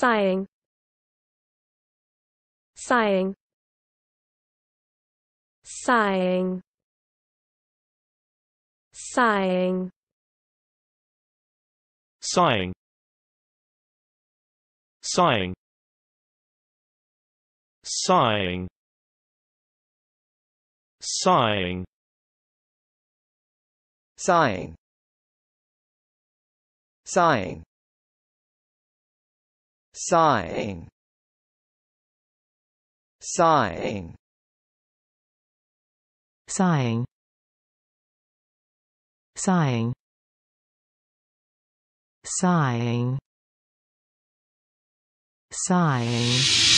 sighing sighing sighing sighing sighing sighing sighing sighing sighing sighing sighing sighing sighing sighing sighing sighing